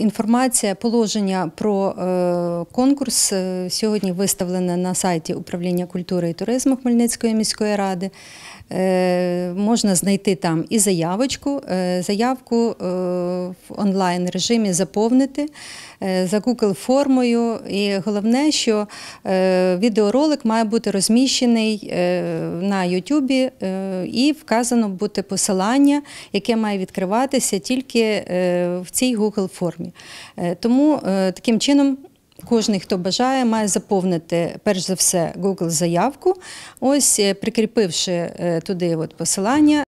Інформація, положення про е, конкурс е, сьогодні виставлена на сайті управління культури і туризму Хмельницької міської ради. Е, можна знайти там і заявочку, заявку в онлайн режимі заповнити. Е, за Google формою. І головне, що е, відеоролик має бути розміщений е, на Ютубі і вказано бути посилання, яке має відкриватися тільки в цій Google формі. Тому таким чином. Кожен, хто бажає, має заповнити перш за все Google заявку, ось прикріпивши туди от посилання.